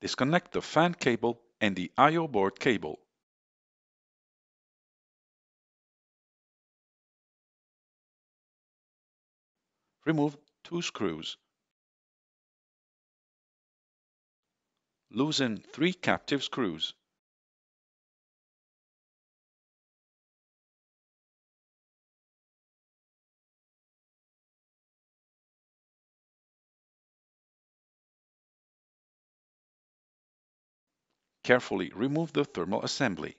Disconnect the fan cable and the I.O. board cable. Remove two screws. Loosen three captive screws. Carefully remove the thermal assembly.